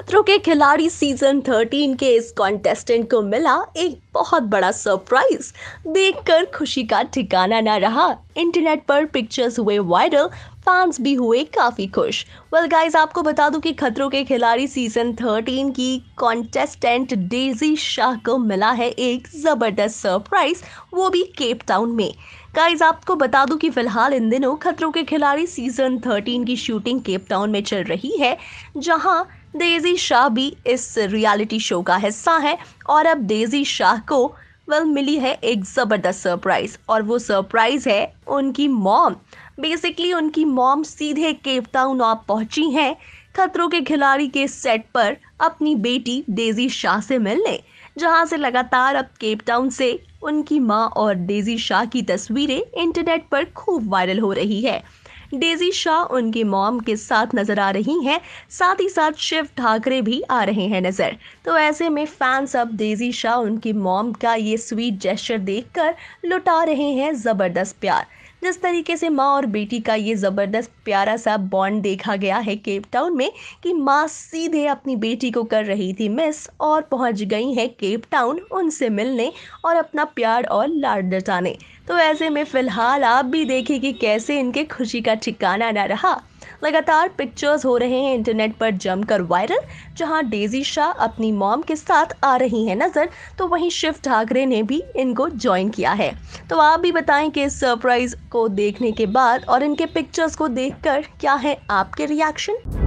खतरों के खिलाड़ी सीजन 13 के इस कॉन्टेस्टेंट को मिला एक बहुत बड़ा सरप्राइज देखकर खुशी का ठिकाना ना रहा इंटरनेट पर पिक्चर्स हुए वायरल फैंस भी हुए काफी खुश वेल well गाइस आपको बता दूं कि खतरों के खिलाड़ी सीजन 13 की कॉन्टेस्टेंट डेजी शाह को मिला है एक जबरदस्त सरप्राइज वो भी केप टाउन में गाइज आपको बता दूं कि फिलहाल इन दिनों खतरों के खिलाड़ी सीजन 13 की शूटिंग केप टाउन में चल रही है जहां डेजी शाह भी इस रियलिटी शो का हिस्सा है और अब डेजी शाह को वेल मिली है एक ज़बरदस्त सरप्राइज़ और वो सरप्राइज़ है उनकी मॉम बेसिकली उनकी मॉम सीधे केप टाउन आप पहुंची हैं खतरों के खिलाड़ी के सेट पर अपनी बेटी डेजी शाह से मिलने जहां से लगातार अब केप टाउन से उनकी माँ और डेजी शाह की तस्वीरें इंटरनेट पर खूब वायरल हो रही है डेजी शाह उनकी मॉम के साथ नजर आ रही हैं साथ ही साथ शिव ठाकरे भी आ रहे हैं नजर तो ऐसे में फैंस अब डेजी शाह उनकी मॉम का ये स्वीट जेस्टर देखकर लुटा रहे हैं जबरदस्त प्यार जिस तरीके से माँ और बेटी का ये ज़बरदस्त प्यारा सा बॉन्ड देखा गया है केप टाउन में कि माँ सीधे अपनी बेटी को कर रही थी मिस और पहुँच गई हैं केप टाउन उनसे मिलने और अपना प्यार और लाड जताने तो ऐसे में फ़िलहाल आप भी देखें कि कैसे इनके खुशी का ठिकाना ना रहा लगातार पिक्चर्स हो रहे हैं इंटरनेट पर जमकर वायरल जहां डेजी शाह अपनी मॉम के साथ आ रही है नज़र तो वहीं शिव ठाकरे ने भी इनको ज्वाइन किया है तो आप भी बताएं कि सरप्राइज को देखने के बाद और इनके पिक्चर्स को देखकर क्या है आपके रिएक्शन